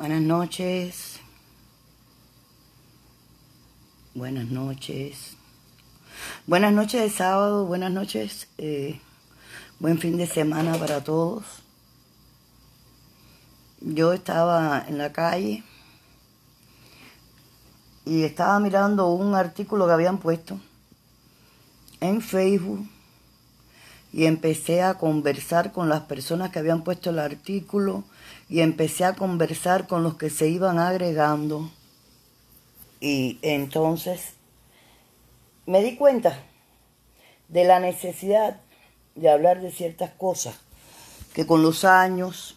Buenas noches. Buenas noches. Buenas noches de sábado, buenas noches. Eh, buen fin de semana para todos. Yo estaba en la calle y estaba mirando un artículo que habían puesto en Facebook y empecé a conversar con las personas que habían puesto el artículo y empecé a conversar con los que se iban agregando. Y entonces me di cuenta de la necesidad de hablar de ciertas cosas que con los años,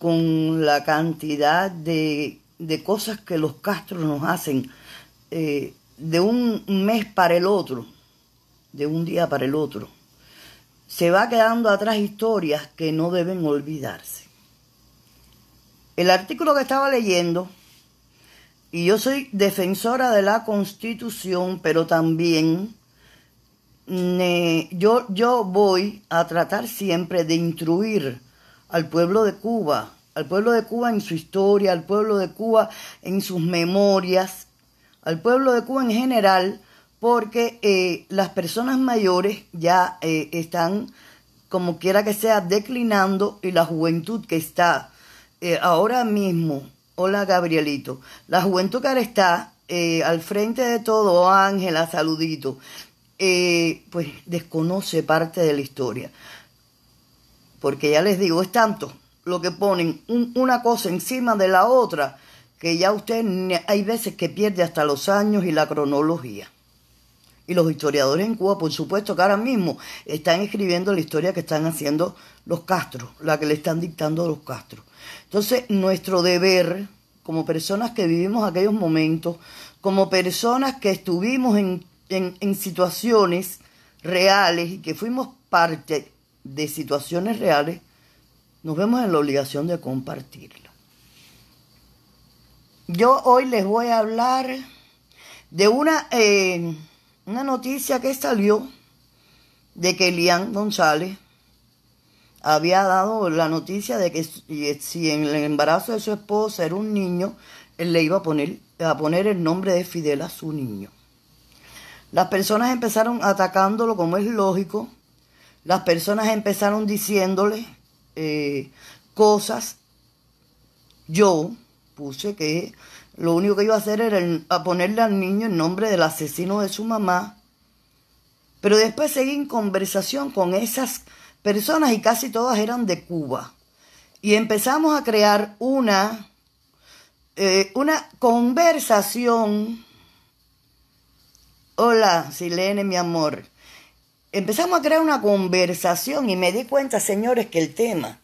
con la cantidad de, cosas que los castros nos hacen, eh, de un mes para el otro, de un día para el otro, se va quedando atrás historias que no deben olvidarse el artículo que estaba leyendo, y yo soy defensora de la constitución, pero también yo, yo voy a tratar siempre de instruir al pueblo de Cuba, al pueblo de Cuba en su historia, al pueblo de Cuba en sus memorias, al pueblo de Cuba en general, porque eh, las personas mayores ya eh, están, como quiera que sea, declinando y la juventud que está eh, ahora mismo, hola Gabrielito, la Juventud que ahora está eh, al frente de todo, oh, Ángela, saludito, eh, pues desconoce parte de la historia. Porque ya les digo, es tanto lo que ponen una cosa encima de la otra que ya usted hay veces que pierde hasta los años y la cronología. Y los historiadores en Cuba, por supuesto que ahora mismo están escribiendo la historia que están haciendo los Castro, la que le están dictando los Castro. Entonces, nuestro deber como personas que vivimos aquellos momentos, como personas que estuvimos en, situaciones reales y que fuimos parte de situaciones reales, nos vemos en la obligación de compartirlo. Yo hoy les voy a hablar de una, eh, una noticia que salió de que Elian González había dado la noticia de que eh, si en el embarazo de su esposa era un niño, él le iba a poner, a poner el nombre de Fidel a su niño. Las personas empezaron atacándolo como es lógico. Las personas empezaron diciéndole eh, cosas. Yo puse que lo único que iba a hacer era ponerle al niño el nombre del asesino de su mamá. Pero después seguí en conversación con esas personas y casi todas eran de Cuba. Y empezamos a crear una, eh, una conversación. Hola, Silene, mi amor. Empezamos a crear una conversación y me di cuenta, señores, que el tema,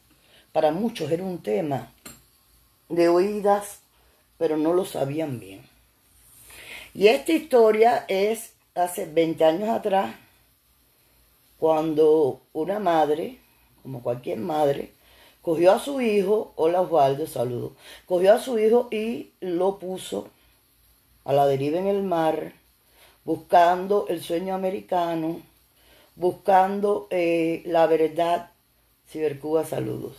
para muchos era un tema de oídas, pero no lo sabían bien. Y esta historia es hace 20 años atrás, cuando una madre, como cualquier madre, cogió a su hijo, hola Osvaldo, saludos, cogió a su hijo y lo puso a la deriva en el mar, buscando el sueño americano, buscando eh, la verdad, Cibercuba, saludos,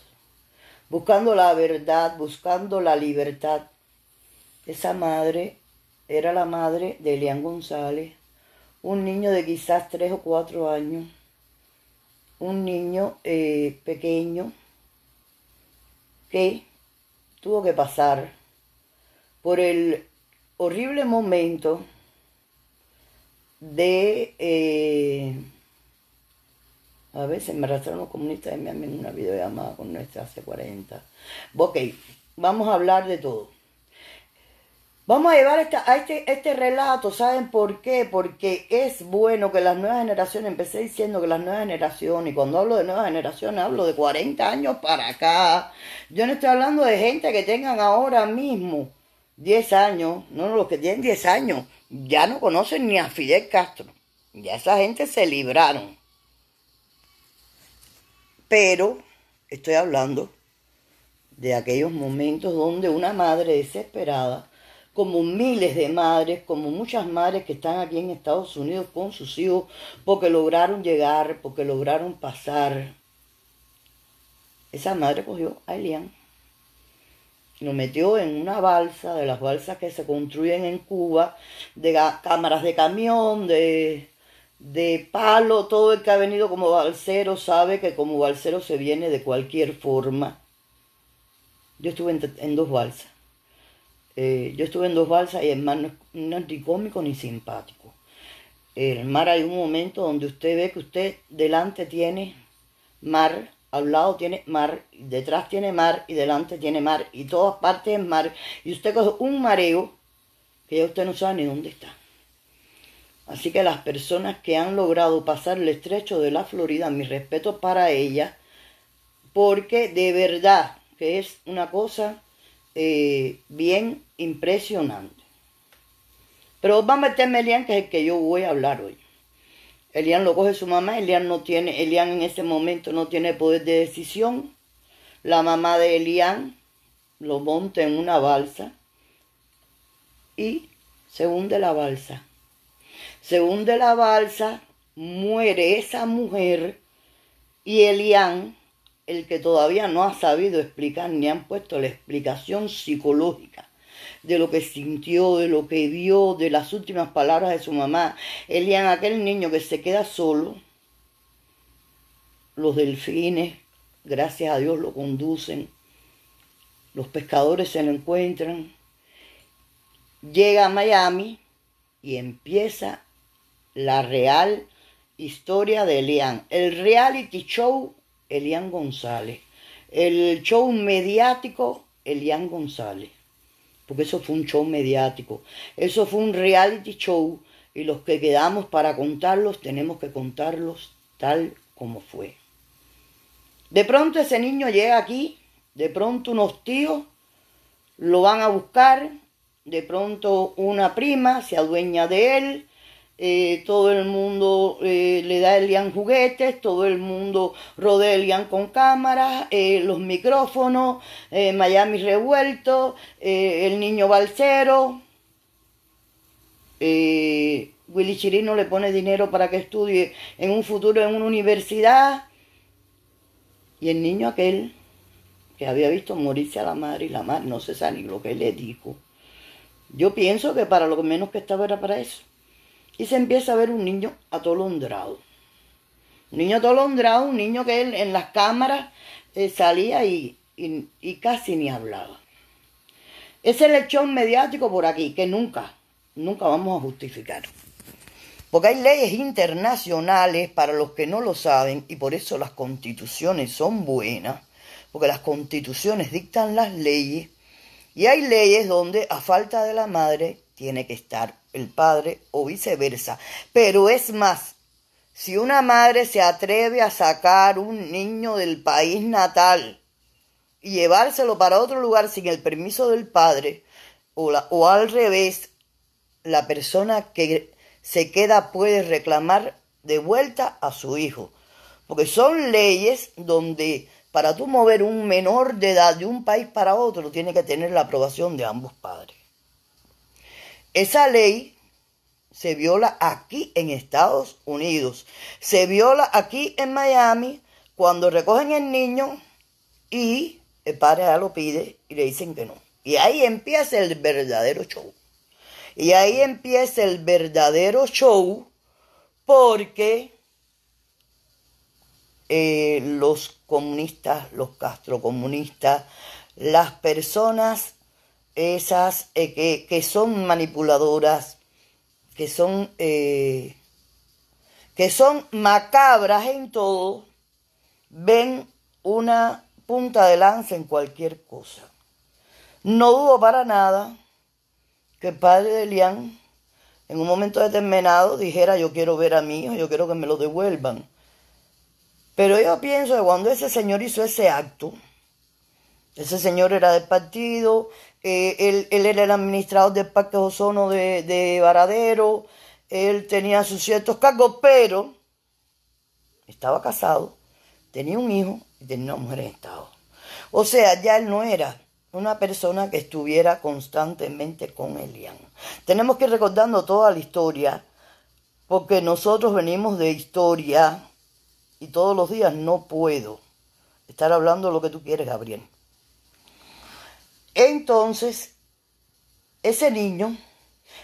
buscando la verdad, buscando la libertad. Esa madre era la madre de Elian González, un niño de quizás tres o cuatro años un niño eh, pequeño que tuvo que pasar por el horrible momento de... Eh, a veces me arrastraron los comunistas de me en una videollamada con nuestra hace 40 Ok, vamos a hablar de todo. Vamos a llevar a este, este relato, ¿saben por qué? Porque es bueno que las nuevas generaciones, empecé diciendo que las nuevas generaciones, y cuando hablo de nuevas generaciones hablo de 40 años para acá, yo no estoy hablando de gente que tengan ahora mismo 10 años, no, los que tienen 10 años ya no conocen ni a Fidel Castro, ya esa gente se libraron. Pero estoy hablando de aquellos momentos donde una madre desesperada como miles de madres, como muchas madres que están aquí en Estados Unidos con sus hijos, porque lograron llegar, porque lograron pasar. Esa madre cogió a Elian, lo metió en una balsa, de las balsas que se construyen en Cuba, de cámaras de camión, de, de palo, todo el que ha venido como balsero sabe que como balsero se viene de cualquier forma. Yo estuve en dos balsas eh, yo estuve en dos balsas y el mar no, es ni cómico ni simpático. El mar hay un momento donde usted ve que usted delante tiene mar, al lado tiene mar, detrás tiene mar y delante tiene mar y todas partes es mar. Y usted coge un mareo que ya usted no sabe ni dónde está. Así que las personas que han logrado pasar el estrecho de la Florida, mi respeto para ellas, porque de verdad que es una cosa eh, bien impresionante. Pero vamos a meterme Elian, que es el que yo voy a hablar hoy. Elian lo coge su mamá, Elian no tiene, Elian en ese momento no tiene poder de decisión. La mamá de Elian lo monta en una balsa y se hunde la balsa. Se hunde la balsa, muere esa mujer y Elian el que todavía no ha sabido explicar ni han puesto la explicación psicológica de lo que sintió, de lo que vio, de las últimas palabras de su mamá. Elian, aquel niño que se queda solo, los delfines, gracias a Dios, lo conducen, los pescadores se lo encuentran, llega a Miami y empieza la real historia de Elian, el reality show Elian González. El show mediático, Elian González. Porque eso fue un show mediático. Eso fue un reality show y los que quedamos para contarlos tenemos que contarlos tal como fue. De pronto ese niño llega aquí, de pronto unos tíos lo van a buscar, de pronto una prima se adueña de él, eh, todo el mundo eh, le da Elian juguetes, todo el mundo rodea Elian con cámaras, eh, los micrófonos, Miami revuelto, el niño balsero. Willy Chirino le pone dinero para que estudie en un futuro en una universidad. Y el niño aquel que había visto morirse a la madre y la madre no se sabe ni lo que le dijo. Yo pienso que para lo menos que estaba era para eso y se empieza a ver un niño atolondrado. Un niño atolondrado, un niño que él en las cámaras eh, salía y, y, casi ni hablaba. Ese lechón mediático por aquí, que nunca, nunca vamos a justificar. Porque hay leyes internacionales, para los que no lo saben, y por eso las constituciones son buenas, porque las constituciones dictan las leyes, y hay leyes donde a falta de la madre tiene que estar el padre o viceversa. Pero es más, si una madre se atreve a sacar un niño del país natal y llevárselo para otro lugar sin el permiso del padre, o, al revés, la persona que se queda puede reclamar de vuelta a su hijo. Porque son leyes donde para tú mover un menor de edad de un país para otro tiene que tener la aprobación de ambos padres. Esa ley se viola aquí en Estados Unidos. Se viola aquí en Miami cuando recogen el niño y el padre ya lo pide y le dicen que no. Y ahí empieza el verdadero show. Y ahí empieza el verdadero show porque eh, los comunistas, los castrocomunistas, las personas esas eh, que, son manipuladoras, que son, eh, que son macabras en todo, ven una punta de lanza en cualquier cosa. No dudo para nada que el padre de Lian en un momento determinado dijera yo quiero ver a mi hijo, yo quiero que me lo devuelvan. Pero yo pienso que cuando ese señor hizo ese acto, ese señor era del partido, eh, él, era el administrador del Parque Ozono de, de Varadero, él tenía sus ciertos cargos, pero estaba casado, tenía un hijo y tenía una mujer en estado. O sea, ya él no era una persona que estuviera constantemente con Elian. Tenemos que ir recordando toda la historia, porque nosotros venimos de historia y todos los días no puedo estar hablando lo que tú quieres, Gabriel. Entonces, ese niño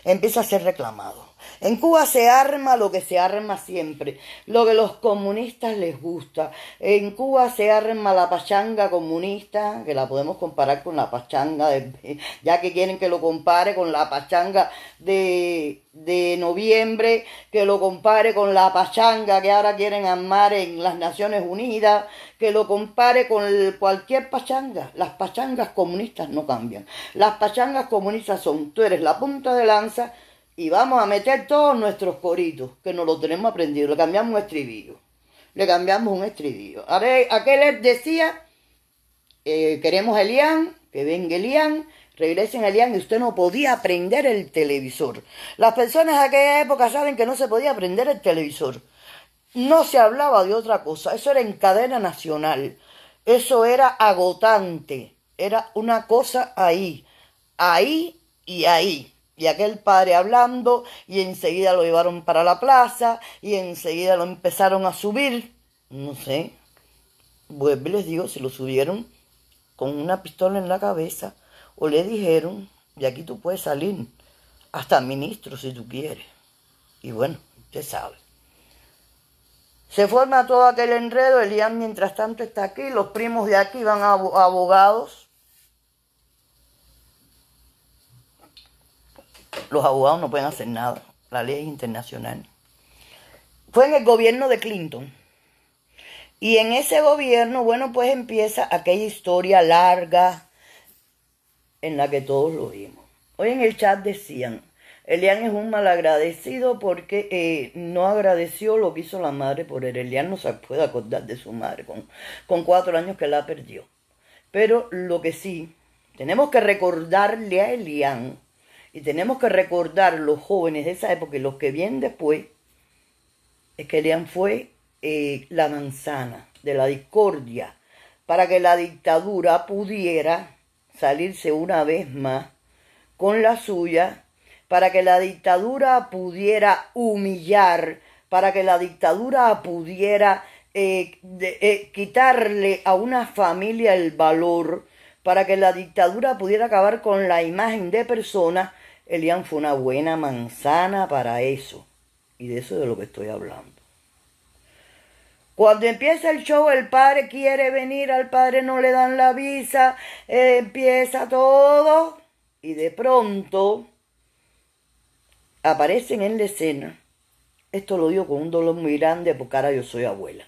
empieza a ser reclamado. En Cuba se arma lo que se arma siempre, lo que los comunistas les gusta. En Cuba se arma la pachanga comunista, que la podemos comparar con la pachanga, de, ya que quieren que lo compare con la pachanga de, de noviembre, que lo compare con la pachanga que ahora quieren armar en las Naciones Unidas, que lo compare con cualquier pachanga. Las pachangas comunistas no cambian. Las pachangas comunistas son, tú eres la punta de lanza, y vamos a meter todos nuestros coritos, que nos lo tenemos aprendido. Le cambiamos un estribillo. Le cambiamos un estribillo. A ver, aquel decía, eh, queremos Elian, que venga Elian, regresen Elian, y usted no podía aprender el televisor. Las personas de aquella época saben que no se podía aprender el televisor. No se hablaba de otra cosa. Eso era en cadena nacional. Eso era agotante. Era una cosa ahí, ahí y ahí. Y aquel padre hablando y enseguida lo llevaron para la plaza y enseguida lo empezaron a subir. No sé, vuelvo les digo, si lo subieron con una pistola en la cabeza o le dijeron, de aquí tú puedes salir, hasta ministro si tú quieres. Y bueno, usted sabe. Se forma todo aquel enredo, Elian mientras tanto está aquí, los primos de aquí van abogados los abogados no pueden hacer nada. La ley es internacional. Fue en el gobierno de Clinton. Y en ese gobierno, bueno, pues empieza aquella historia larga en la que todos lo vimos. Hoy en el chat decían, Elian es un malagradecido porque eh, no agradeció lo que hizo la madre por él. Elian no se puede acordar de su madre con, con cuatro años que la perdió. Pero lo que sí, tenemos que recordarle a Elian y tenemos que recordar los jóvenes de esa época y los que vienen después, es que lean fue eh, la manzana de la discordia, para que la dictadura pudiera salirse una vez más con la suya, para que la dictadura pudiera humillar, para que la dictadura pudiera eh, eh, quitarle a una familia el valor, para que la dictadura pudiera acabar con la imagen de personas Elian fue una buena manzana para eso. Y de eso es de lo que estoy hablando. Cuando empieza el show, el padre quiere venir, al padre no le dan la visa, eh, empieza todo. Y de pronto aparecen en la escena. Esto lo digo con un dolor muy grande porque ahora yo soy abuela.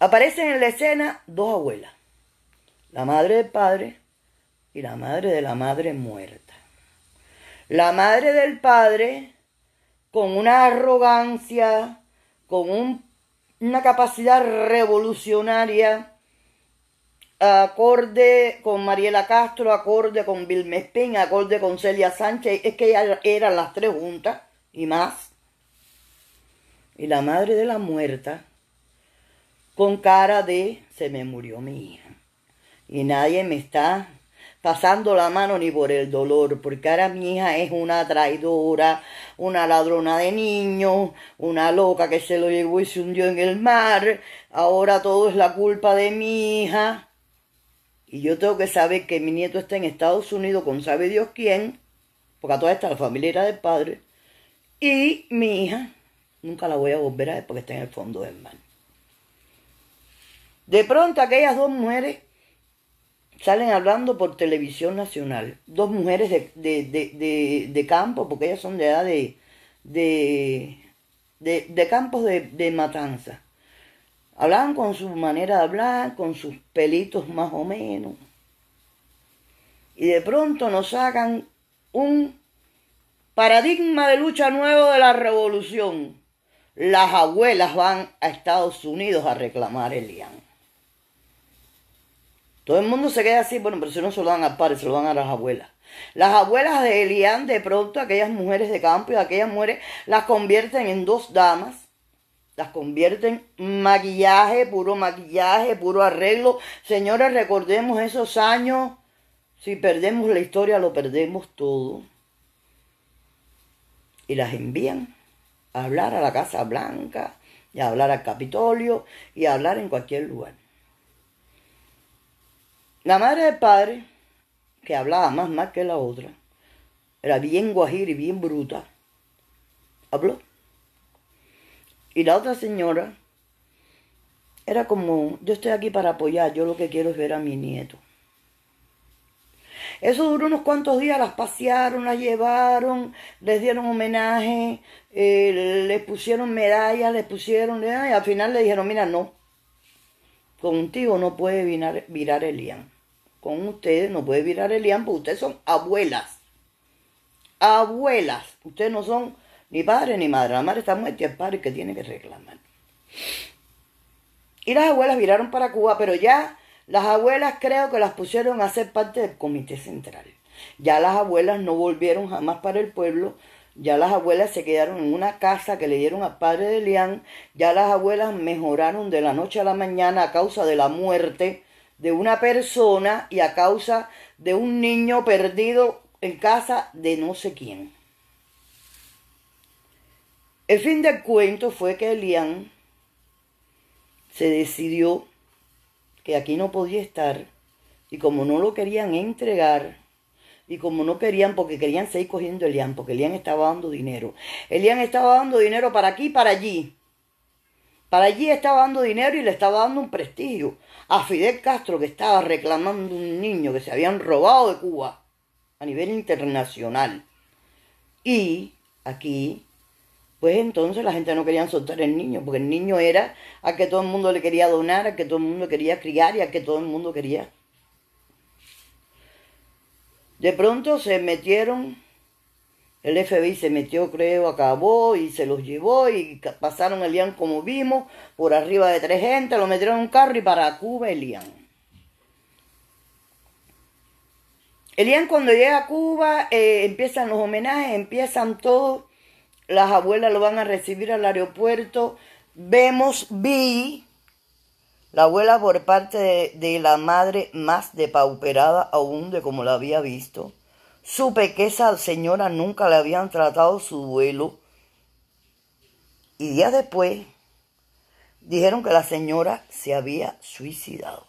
Aparecen en la escena dos abuelas. La madre del padre y la madre de la madre muerta. La madre del padre, con una arrogancia, con una capacidad revolucionaria, acorde con Mariela Castro, acorde con Vilmes Espín, acorde con Celia Sánchez, es que ellas eran las tres juntas y más. Y la madre de la muerta, con cara de se me murió mi hija. Y nadie me está pasando la mano ni por el dolor, porque ahora mi hija es una traidora, una ladrona de niños, una loca que se lo llevó y se hundió en el mar, ahora todo es la culpa de mi hija. Y yo tengo que saber que mi nieto está en Estados Unidos con sabe Dios quién, porque a toda esta la familia era del padre, y mi hija nunca la voy a volver a ver porque está en el fondo del mar. De pronto aquellas dos mueren salen hablando por televisión nacional. Dos mujeres de, campo, porque ellas son de edad de, campos de, matanza. Hablan con su manera de hablar, con sus pelitos más o menos. Y de pronto nos sacan un paradigma de lucha nuevo de la revolución. Las abuelas van a Estados Unidos a reclamar el IAN. Todo el mundo se queda así, bueno, pero si no se lo dan al padre, se lo dan a las abuelas. Las abuelas de Elián de pronto, aquellas mujeres de campo y aquellas mujeres, las convierten en dos damas, las convierten en maquillaje, puro maquillaje, puro arreglo. Señores, recordemos esos años. Si perdemos la historia, lo perdemos todo. Y las envían a hablar a la Casa Blanca, y a hablar al Capitolio, y a hablar en cualquier lugar. La madre del padre, que hablaba más mal que la otra, era bien guajira y bien bruta, habló. Y la otra señora era como, yo estoy aquí para apoyar, yo lo que quiero es ver a mi nieto. Eso duró unos cuantos días, las pasearon, las llevaron, les dieron homenaje, eh, les pusieron medallas, les pusieron, y al final le dijeron, mira, no, contigo no puede virar, el con ustedes, no puede virar Elian, porque ustedes son abuelas. Abuelas. Ustedes no son ni padre ni madre. La madre está muerta y el padre que tiene que reclamar. Y las abuelas viraron para Cuba, pero ya las abuelas creo que las pusieron a ser parte del comité central. Ya las abuelas no volvieron jamás para el pueblo. Ya las abuelas se quedaron en una casa que le dieron al padre de Lian. Ya las abuelas mejoraron de la noche a la mañana a causa de la muerte de una persona y a causa de un niño perdido en casa de no sé quién. El fin del cuento fue que Elian se decidió que aquí no podía estar y como no lo querían entregar y como no querían, porque querían seguir cogiendo Elian, porque Elian estaba dando dinero. Elian estaba dando dinero para aquí y para allí. Para allí estaba dando dinero y le estaba dando un prestigio a Fidel Castro que estaba reclamando un niño que se habían robado de Cuba a nivel internacional. Y aquí, pues entonces la gente no quería soltar el niño, porque el niño era a que todo el mundo le quería donar, a que todo el mundo quería criar y a que todo el mundo quería. De pronto se metieron el FBI se metió, creo, acabó y se los llevó y pasaron a como vimos, por arriba de tres gente, lo metieron en un carro y para Cuba Elian. Elian cuando llega a Cuba eh, empiezan los homenajes, empiezan todos, las abuelas lo van a recibir al aeropuerto, vemos, vi, la abuela por parte de la madre más depauperada aún de como la había visto Supe que esa señora nunca le habían tratado su duelo. Y días después dijeron que la señora se había suicidado.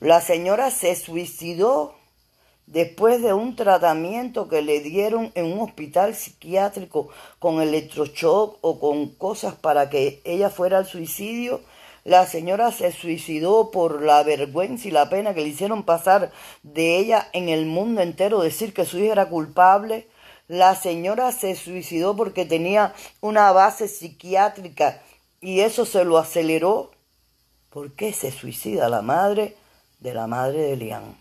La señora se suicidó después de un tratamiento que le dieron en un hospital psiquiátrico con electrochoc o con cosas para que ella fuera al suicidio la señora se suicidó por la vergüenza y la pena que le hicieron pasar de ella en el mundo entero, decir que su hija era culpable. La señora se suicidó porque tenía una base psiquiátrica y eso se lo aceleró. ¿Por qué se suicida la madre de la madre de Lian?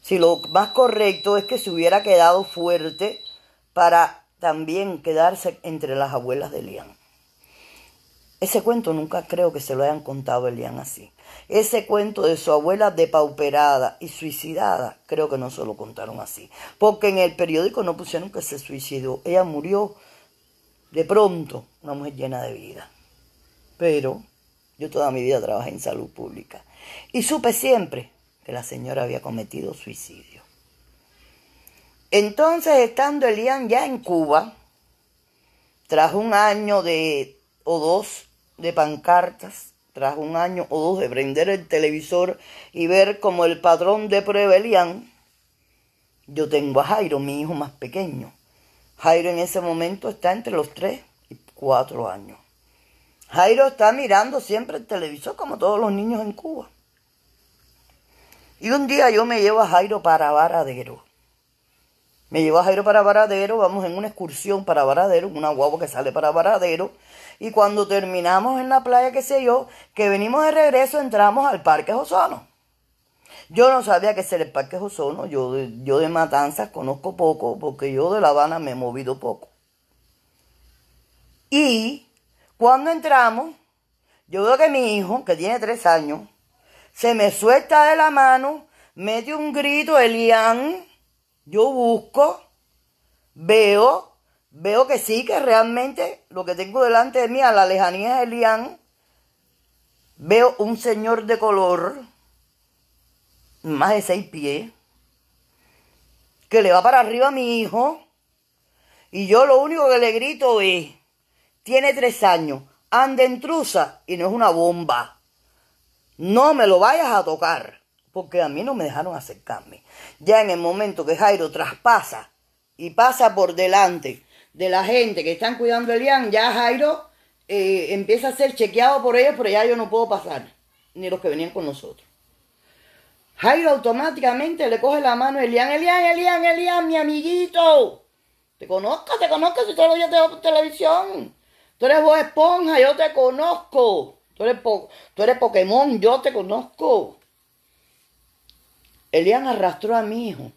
Si lo más correcto es que se hubiera quedado fuerte para también quedarse entre las abuelas de Lian. Ese cuento nunca creo que se lo hayan contado Elian así. Ese cuento de su abuela depauperada y suicidada, creo que no se lo contaron así. Porque en el periódico no pusieron que se suicidó. Ella murió de pronto, una mujer llena de vida. Pero yo toda mi vida trabajé en salud pública. Y supe siempre que la señora había cometido suicidio. Entonces, estando Elian ya en Cuba, tras un año de o dos de pancartas tras un año o dos de prender el televisor y ver como el patrón de Prevelian... yo tengo a Jairo, mi hijo más pequeño. Jairo en ese momento está entre los tres y cuatro años. Jairo está mirando siempre el televisor como todos los niños en Cuba. Y un día yo me llevo a Jairo para Varadero. Me llevo a Jairo para Varadero, vamos en una excursión para Varadero, una guagua que sale para Varadero y cuando terminamos en la playa, que sé yo, que venimos de regreso, entramos al Parque Josono. Yo no sabía que era el Parque Josono. yo, yo de Matanzas conozco poco, porque yo de La Habana me he movido poco. Y cuando entramos, yo veo que mi hijo, que tiene tres años, se me suelta de la mano, mete un grito, Elian, yo busco, veo veo que sí, que realmente lo que tengo delante de mí a la lejanía de Elian. veo un señor de color, más de seis pies, que le va para arriba a mi hijo. Y yo lo único que le grito es, tiene tres años, anda en trusa. y no es una bomba. No me lo vayas a tocar, porque a mí no me dejaron acercarme. Ya en el momento que Jairo traspasa y pasa por delante de la gente que están cuidando a Elian. ya Jairo eh, empieza a ser chequeado por ellos, pero ya yo no puedo pasar, ni los que venían con nosotros. Jairo automáticamente le coge la mano a Elian, Elian, Elian, Elian, mi amiguito. Te conozco, te conozco, si todos los días te veo por televisión. Tú eres vos esponja, yo te conozco. Tú eres, tú eres Pokémon, yo te conozco. Elian arrastró a mi hijo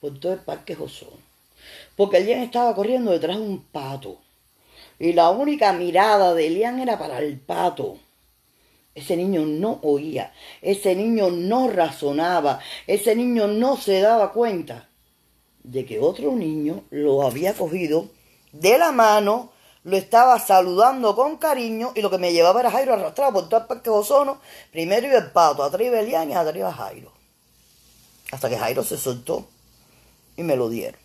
por todo el parque Josón porque Elian estaba corriendo detrás de un pato. Y la única mirada de Elian era para el pato. Ese niño no oía, ese niño no razonaba, ese niño no se daba cuenta de que otro niño lo había cogido de la mano, lo estaba saludando con cariño y lo que me llevaba era Jairo arrastrado por todo el parque Ozono, oh, primero iba el pato, atrás iba Elian y atrás Jairo. Hasta que Jairo se soltó y me lo dieron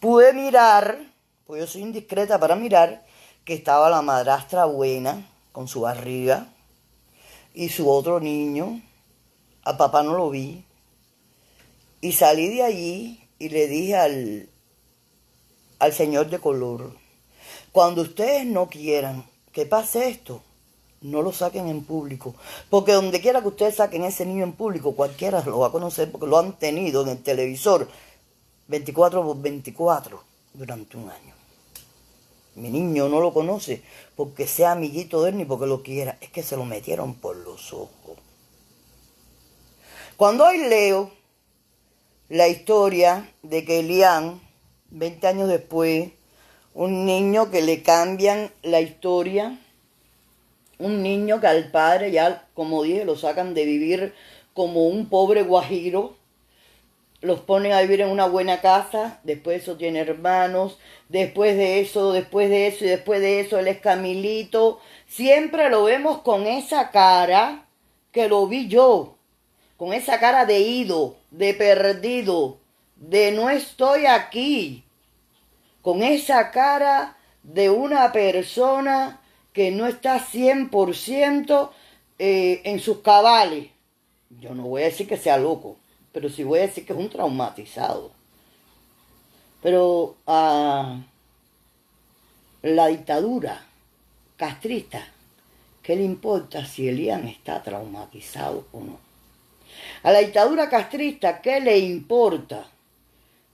pude mirar, pues yo soy indiscreta para mirar, que estaba la madrastra buena con su barriga y su otro niño. A papá no lo vi. Y salí de allí y le dije al, al señor de color, cuando ustedes no quieran que pase esto, no lo saquen en público. Porque donde quiera que ustedes saquen ese niño en público, cualquiera lo va a conocer porque lo han tenido en el televisor 24 por 24 durante un año. Mi niño no lo conoce porque sea amiguito de él ni porque lo quiera. Es que se lo metieron por los ojos. Cuando hoy leo la historia de que Elian, 20 años después, un niño que le cambian la historia, un niño que al padre ya, como dije, lo sacan de vivir como un pobre guajiro los ponen a vivir en una buena casa, después eso tiene hermanos, después de eso, después de eso y después de eso él es Camilito. Siempre lo vemos con esa cara que lo vi yo, con esa cara de ido, de perdido, de no estoy aquí, con esa cara de una persona que no está 100% eh, en sus cabales. Yo no voy a decir que sea loco pero sí voy a decir que es un traumatizado. Pero a ah, la dictadura castrista, ¿qué le importa si Elian está traumatizado o no? A la dictadura castrista, ¿qué le importa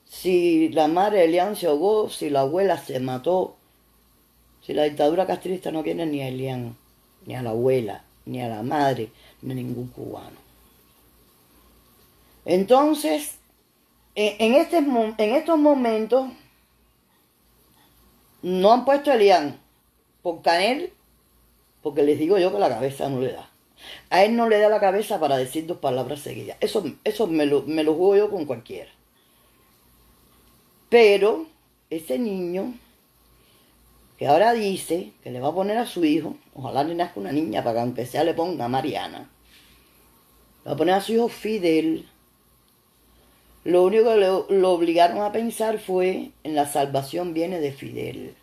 si la madre de Elian se ahogó, si la abuela se mató? Si la dictadura castrista no quiere ni a Elian, ni a la abuela, ni a la madre, ni a ningún cubano. Entonces, e, este en, estos momentos, no han puesto a Elian por Canel, porque les digo yo que la cabeza no le da. A él no le da la cabeza para decir dos palabras seguidas. Eso, eso me, lo, me juego yo con cualquiera. Pero ese niño que ahora dice que le va a poner a su hijo, ojalá le nazca una niña para que aunque sea le ponga Mariana, le va a poner a su hijo Fidel. Lo único que lo, obligaron a pensar fue en la salvación viene de Fidel.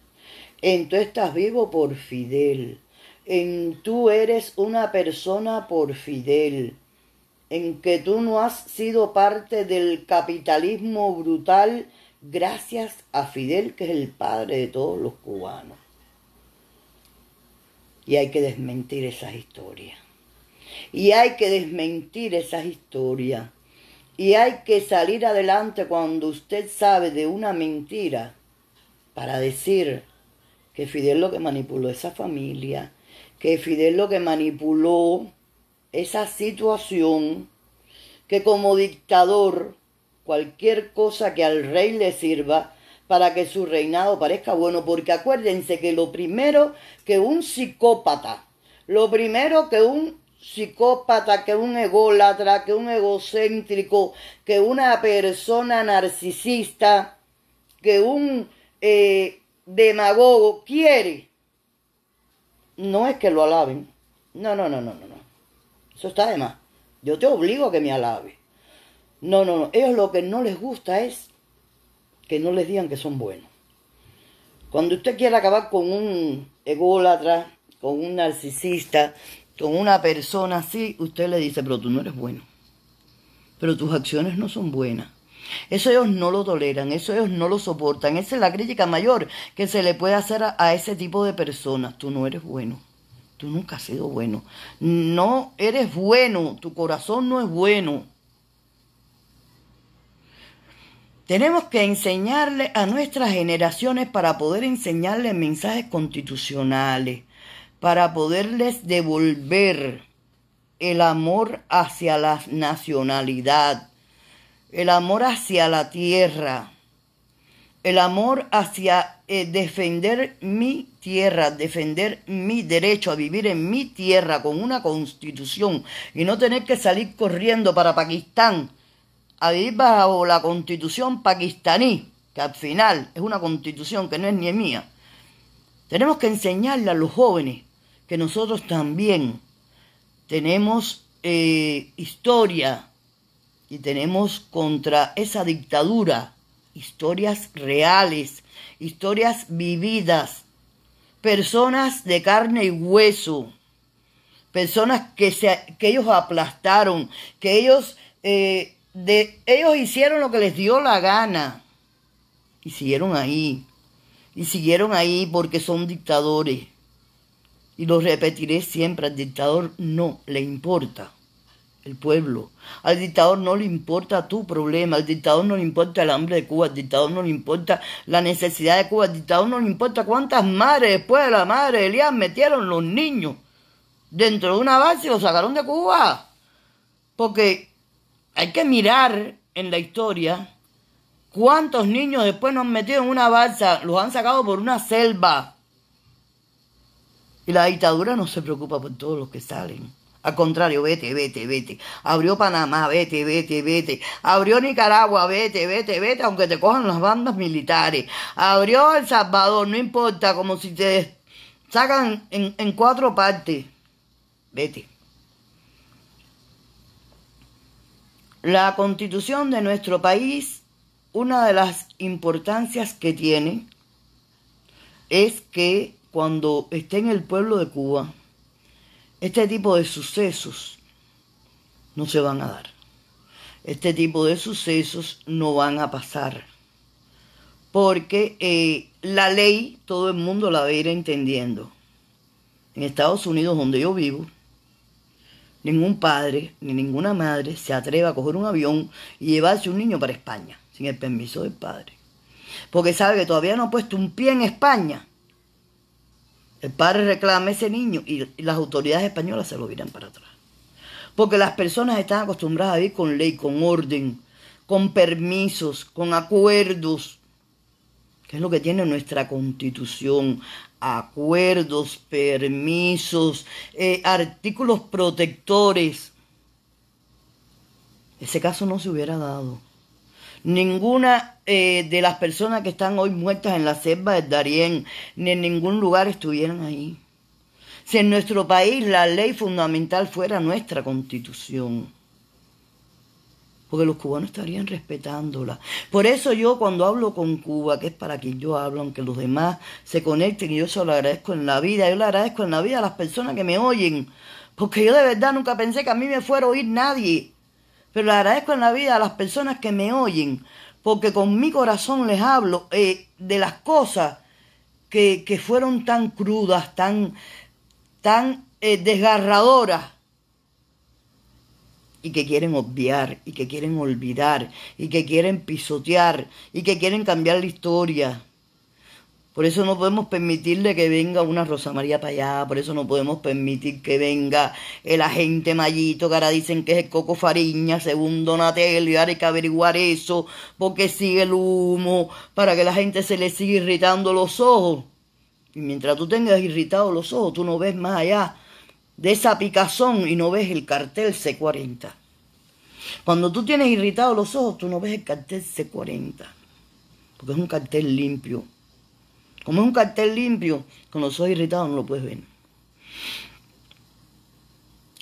En tú estás vivo por Fidel. En tú eres una persona por Fidel. En que tú no has sido parte del capitalismo brutal gracias a Fidel, que es el padre de todos los cubanos. Y hay que desmentir esas historias. Y hay que desmentir esas historias y hay que salir adelante cuando usted sabe de una mentira para decir que Fidel lo que manipuló esa familia, que Fidel lo que manipuló esa situación, que como dictador cualquier cosa que al rey le sirva para que su reinado parezca bueno, porque acuérdense que lo primero que un psicópata, lo primero que un psicópata, que un ególatra, que un egocéntrico, que una persona narcisista, que un eh, demagogo quiere. No es que lo alaben. No, no, no, no, no. Eso está de más. Yo te obligo a que me alabe. No, no, no. Ellos lo que no les gusta es que no les digan que son buenos. Cuando usted quiere acabar con un ególatra, con un narcisista, con una persona así, usted le dice, pero tú no eres bueno. Pero tus acciones no son buenas. Eso ellos no lo toleran, eso ellos no lo soportan. Esa es la crítica mayor que se le puede hacer a, ese tipo de personas. Tú no eres bueno. Tú nunca has sido bueno. No eres bueno. Tu corazón no es bueno. Tenemos que enseñarle a nuestras generaciones para poder enseñarles mensajes constitucionales, para poderles devolver el amor hacia la nacionalidad, el amor hacia la tierra, el amor hacia eh, defender mi tierra, defender mi derecho a vivir en mi tierra con una constitución y no tener que salir corriendo para Pakistán a vivir bajo la constitución pakistaní, que al final es una constitución que no es ni mía. Tenemos que enseñarle a los jóvenes que nosotros también tenemos eh, historia y tenemos contra esa dictadura historias reales, historias vividas, personas de carne y hueso, personas que, que ellos aplastaron, que ellos, eh, de, ellos hicieron lo que les dio la gana y siguieron ahí, y siguieron ahí porque son dictadores y lo repetiré siempre, al dictador no le importa el pueblo, al dictador no le importa tu problema, al dictador no le importa el hambre de Cuba, al dictador no le importa la necesidad de Cuba, al dictador no le importa cuántas madres después de la madre Elías metieron los niños dentro de una balsa y los sacaron de Cuba. Porque hay que mirar en la historia cuántos niños después nos han metido en una balsa, los han sacado por una selva la dictadura no se preocupa por todos los que salen. Al contrario, vete, vete, vete. Abrió Panamá, vete, vete, vete. Abrió Nicaragua, vete, vete, vete, aunque te cojan las bandas militares. Abrió El Salvador, no importa, como si te sacan en, en cuatro partes. Vete. La constitución de nuestro país, una de las importancias que tiene es que cuando esté en el pueblo de Cuba, este tipo de sucesos no se van a dar. Este tipo de sucesos no van a pasar. Porque eh, la ley todo el mundo la va a ir entendiendo. En Estados Unidos, donde yo vivo, ningún padre ni ninguna madre se atreve a coger un avión y llevarse un niño para España sin el permiso del padre. Porque sabe que todavía no ha puesto un pie en España el padre reclama ese niño y las autoridades españolas se lo dirán para atrás. Porque las personas están acostumbradas a vivir con ley, con orden, con permisos, con acuerdos. ¿Qué es lo que tiene nuestra constitución? Acuerdos, permisos, eh, artículos protectores. Ese caso no se hubiera dado. Ninguna eh, de las personas que están hoy muertas en la selva del Darién, ni en ningún lugar estuvieran ahí. Si en nuestro país la ley fundamental fuera nuestra constitución porque los cubanos estarían respetándola. Por eso yo cuando hablo con Cuba, que es para que yo hablo, aunque los demás se conecten, y yo solo lo agradezco en la vida, yo le agradezco en la vida a las personas que me oyen, porque yo de verdad nunca pensé que a mí me fuera a oír nadie. Pero le agradezco en la vida a las personas que me oyen, porque con mi corazón les hablo eh, de las cosas que, fueron tan crudas, tan, tan eh, desgarradoras, y que quieren obviar, y que quieren olvidar, y que quieren pisotear, y que quieren cambiar la historia. Por eso no podemos permitirle que venga una Rosa María para allá, por eso no podemos permitir que venga el agente Mallito, que ahora dicen que es el Coco Fariña, según Donatello, y ahora hay que averiguar eso, porque sigue el humo, para que la gente se le siga irritando los ojos. Y mientras tú tengas irritados los ojos, tú no ves más allá de esa picazón y no ves el cartel C40. Cuando tú tienes irritados los ojos, tú no ves el cartel C40, porque es un cartel limpio como es un cartel limpio, con los ojos irritados no lo puedes ver.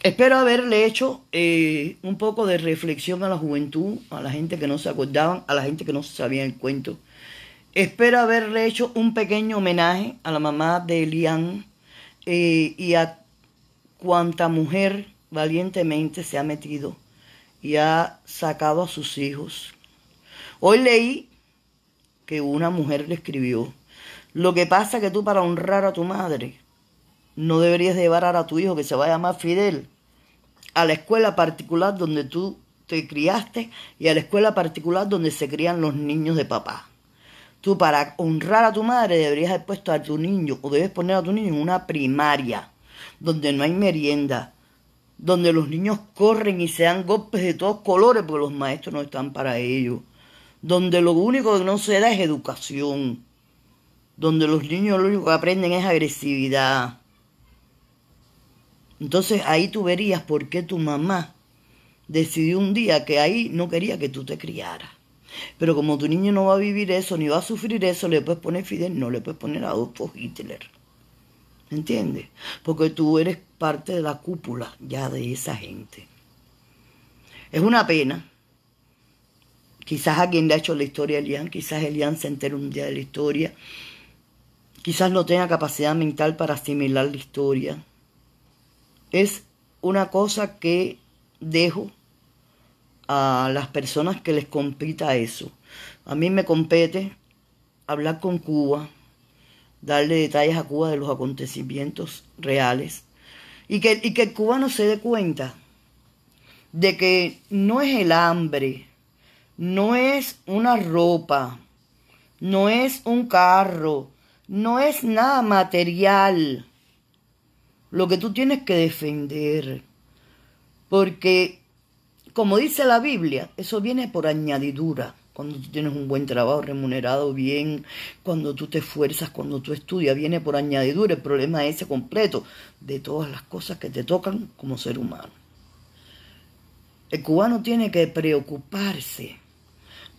Espero haberle hecho eh, un poco de reflexión a la juventud, a la gente que no se acordaban, a la gente que no sabía el cuento. Espero haberle hecho un pequeño homenaje a la mamá de Elian eh, y a cuanta mujer valientemente se ha metido y ha sacado a sus hijos. Hoy leí que una mujer le escribió lo que pasa es que tú para honrar a tu madre no deberías llevar a tu hijo que se va a llamar Fidel a la escuela particular donde tú te criaste y a la escuela particular donde se crían los niños de papá. Tú para honrar a tu madre deberías haber puesto a tu niño o debes poner a tu niño en una primaria donde no hay merienda, donde los niños corren y se dan golpes de todos colores porque los maestros no están para ello, donde lo único que no se da es educación donde los niños lo único que aprenden es agresividad. Entonces ahí tú verías por qué tu mamá decidió un día que ahí no quería que tú te criaras. Pero como tu niño no va a vivir eso, ni va a sufrir eso, le puedes poner Fidel, no le puedes poner a Adolfo Hitler. ¿Entiendes? Porque tú eres parte de la cúpula ya de esa gente. Es una pena. Quizás a quien le ha hecho la historia a Elian, quizás Elian se entere un día de la historia Quizás no tenga capacidad mental para asimilar la historia. Es una cosa que dejo a las personas que les compita eso. A mí me compete hablar con Cuba, darle detalles a Cuba de los acontecimientos reales y que, y que cubano se dé cuenta de que no es el hambre, no es una ropa, no es un carro, no es nada material lo que tú tienes que defender. Porque, como dice la Biblia, eso viene por añadidura. Cuando tú tienes un buen trabajo remunerado bien, cuando tú te esfuerzas, cuando tú estudias, viene por añadidura el problema ese completo de todas las cosas que te tocan como ser humano. El cubano tiene que preocuparse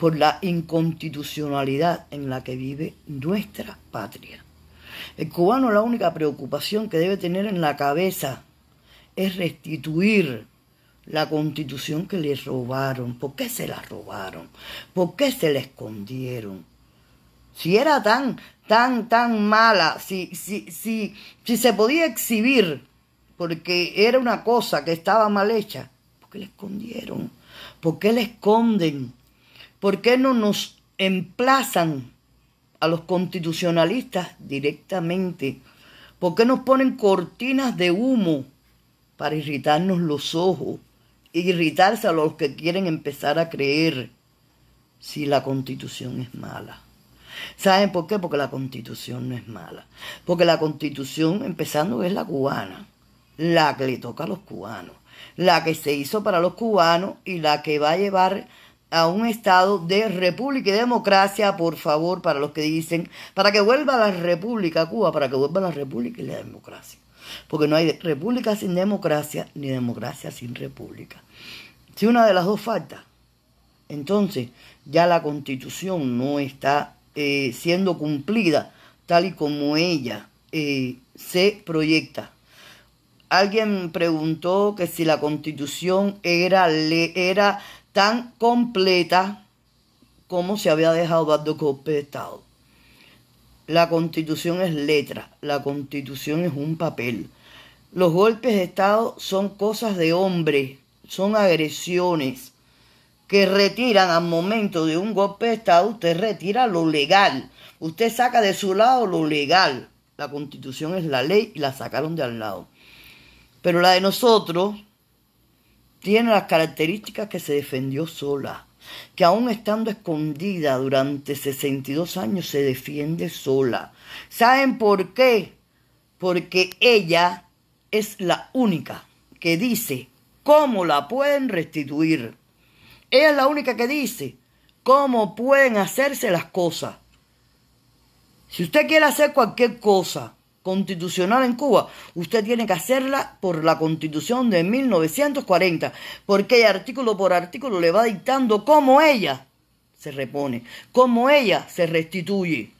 por la inconstitucionalidad en la que vive nuestra patria. El cubano la única preocupación que debe tener en la cabeza es restituir la constitución que le robaron. ¿Por qué se la robaron? ¿Por qué se la escondieron? Si era tan, tan, tan mala, si, si, si, se podía exhibir porque era una cosa que estaba mal hecha, ¿por qué la escondieron? ¿Por qué la esconden? ¿Por qué no nos emplazan a los constitucionalistas directamente? ¿Por qué nos ponen cortinas de humo para irritarnos los ojos? E irritarse a los que quieren empezar a creer si la constitución es mala. ¿Saben por qué? Porque la constitución no es mala. Porque la constitución, empezando, es la cubana, la que le toca a los cubanos, la que se hizo para los cubanos y la que va a llevar a un estado de república y democracia, por favor, para los que dicen, para que vuelva la república Cuba, para que vuelva la república y la democracia. Porque no hay república sin democracia, ni democracia sin república. Si una de las dos falta, entonces ya la constitución no está eh, siendo cumplida tal y como ella eh, se proyecta. Alguien preguntó que si la constitución era, le, era tan completa como se había dejado dar dos golpe de Estado. La constitución es letra, la constitución es un papel. Los golpes de Estado son cosas de hombre, son agresiones que retiran al momento de un golpe de Estado, usted retira lo legal, usted saca de su lado lo legal. La constitución es la ley y la sacaron de al lado. Pero la de nosotros, tiene las características que se defendió sola, que aún estando escondida durante 62 años se defiende sola. ¿Saben por qué? Porque ella es la única que dice cómo la pueden restituir. Ella es la única que dice cómo pueden hacerse las cosas. Si usted quiere hacer cualquier cosa, constitucional en Cuba, usted tiene que hacerla por la constitución de 1940, porque artículo por artículo le va dictando cómo ella se repone, cómo ella se restituye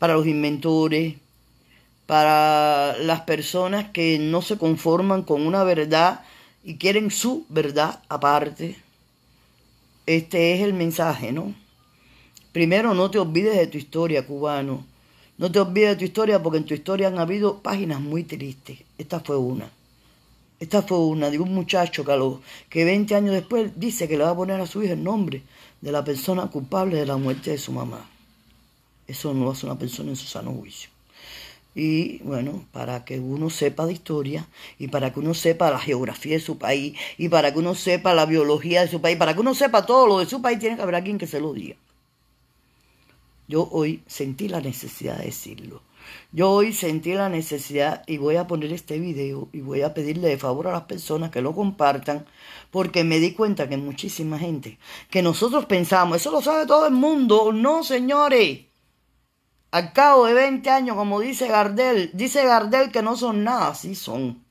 para los inventores, para las personas que no se conforman con una verdad y quieren su verdad aparte. Este es el mensaje, ¿no? Primero, no te olvides de tu historia, cubano no te olvides de tu historia porque en tu historia han habido páginas muy tristes. Esta fue una. Esta fue una de un muchacho que, que 20 años después dice que le va a poner a su hija el nombre de la persona culpable de la muerte de su mamá. Eso no hace una persona en su sano juicio. Y bueno, para que uno sepa de historia y para que uno sepa la geografía de su país y para que uno sepa la biología de su país, para que uno sepa todo lo de su país, tiene que haber alguien que se lo diga. Yo hoy sentí la necesidad de decirlo. Yo hoy sentí la necesidad y voy a poner este video y voy a pedirle de favor a las personas que lo compartan porque me di cuenta que muchísima gente que nosotros pensamos, eso lo sabe todo el mundo, no señores. Al cabo de 20 años, como dice Gardel, dice Gardel que no son nada, sí son,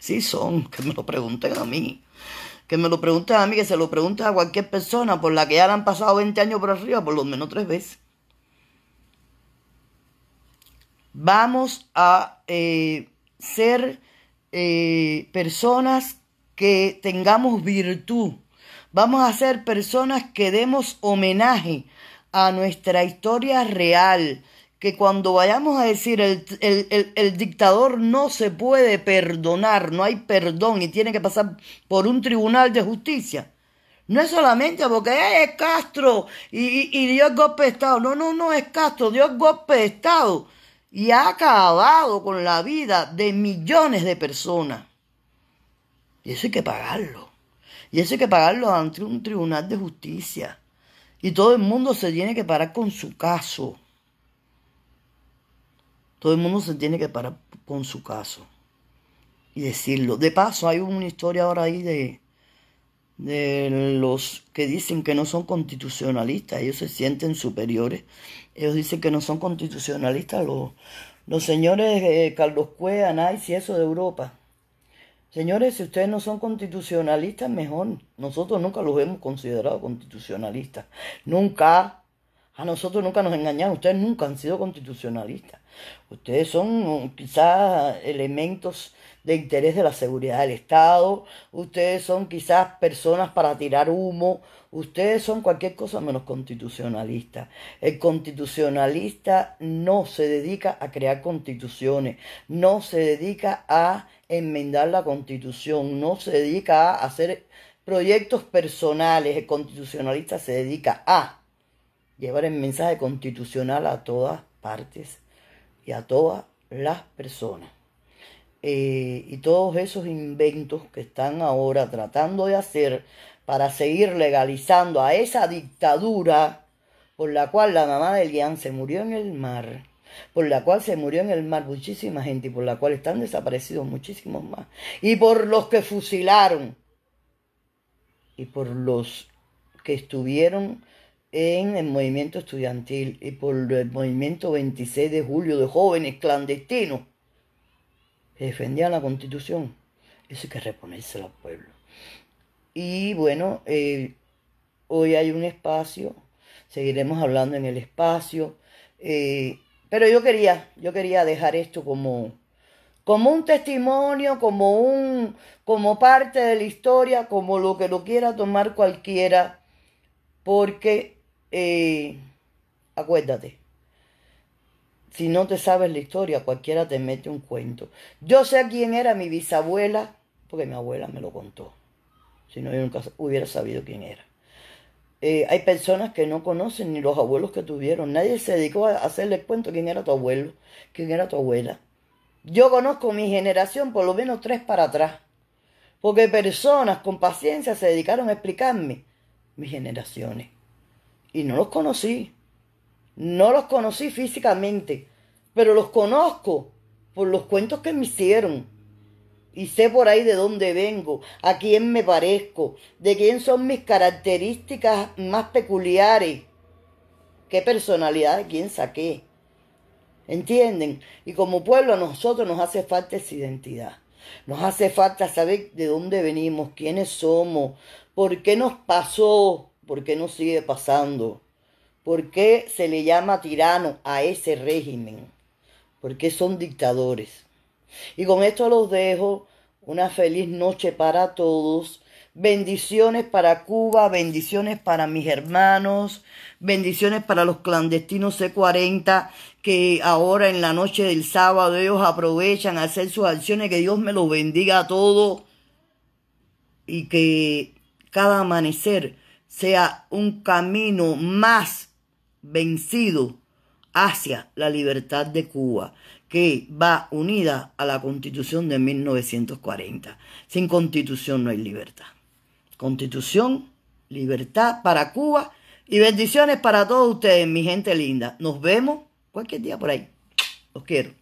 sí son, que me lo pregunten a mí que me lo pregunten a mí, que se lo pregunten a cualquier persona por la que ya han pasado 20 años por arriba, por lo menos tres veces. vamos a eh, ser eh, personas que tengamos virtud. Vamos a ser personas que demos homenaje a nuestra historia real. Que cuando vayamos a decir el, dictador no se puede perdonar, no hay perdón y tiene que pasar por un tribunal de justicia. No es solamente porque es Castro y, Dios y golpe de Estado. No, no, no es Castro, Dios golpe de Estado y ha acabado con la vida de millones de personas. Y eso hay que pagarlo. Y eso hay que pagarlo ante un tribunal de justicia. Y todo el mundo se tiene que parar con su caso. Todo el mundo se tiene que parar con su caso. Y decirlo. De paso, hay una historia ahora ahí de, de eh, los que dicen que no son constitucionalistas, ellos se sienten superiores. Ellos dicen que no son constitucionalistas los, los señores eh, Carlos Cueva, Anais y eso de Europa. Señores, si ustedes no son constitucionalistas, mejor. Nosotros nunca los hemos considerado constitucionalistas. Nunca. A nosotros nunca nos engañaron, ustedes nunca han sido constitucionalistas. Ustedes son mm, quizás elementos de interés de la seguridad del Estado, ustedes son quizás personas para tirar humo, ustedes son cualquier cosa menos constitucionalistas. El constitucionalista no se dedica a crear constituciones, no se dedica a enmendar la constitución, no se dedica a hacer proyectos personales. El constitucionalista se dedica a llevar el mensaje constitucional a todas partes y a todas las personas. Eh, y todos esos inventos que están ahora tratando de hacer para seguir legalizando a esa dictadura por la cual la mamá de Lian se murió en el mar, por la cual se murió en el mar muchísima gente y por la cual están desaparecidos muchísimos más, y por los que fusilaron y por los que estuvieron en el movimiento estudiantil y eh, por el movimiento 26 de julio de jóvenes clandestinos que defendían la constitución. Eso hay que reponerse al pueblo. Y bueno, eh, hoy hay un espacio, seguiremos hablando en el espacio, eh, pero yo quería, yo quería dejar esto como, como un testimonio, como, un, como parte de la historia, como lo que lo quiera tomar cualquiera, porque eh, acuérdate, si no te sabes la historia, cualquiera te mete un cuento. Yo sé quién era mi bisabuela, porque mi abuela me lo contó. Si no, yo nunca hubiera sabido quién era. Eh, hay personas que no conocen ni los abuelos que tuvieron. Nadie se dedicó a hacerle cuento quién era tu abuelo, quién era tu abuela. Yo conozco mi generación por lo menos tres para atrás, porque personas con paciencia se dedicaron a explicarme mis generaciones. Y no los conocí. No los conocí físicamente, pero los conozco por los cuentos que me hicieron. Y sé por ahí de dónde vengo, a quién me parezco, de quién son mis características más peculiares, qué personalidad de quién saqué. ¿Entienden? Y como pueblo a nosotros nos hace falta esa identidad. Nos hace falta saber de dónde venimos, quiénes somos, por qué nos pasó, ¿Por qué no sigue pasando? ¿Por qué se le llama tirano a ese régimen? ¿Por qué son dictadores. Y con esto los dejo. Una feliz noche para todos. Bendiciones para Cuba, bendiciones para mis hermanos, bendiciones para los clandestinos C40 que ahora en la noche del sábado ellos aprovechan a hacer sus acciones. Que Dios me los bendiga a todos y que cada amanecer sea un camino más vencido hacia la libertad de Cuba, que va unida a la constitución de 1940. Sin constitución no hay libertad. Constitución, libertad para Cuba y bendiciones para todos ustedes, mi gente linda. Nos vemos cualquier día por ahí. Los quiero.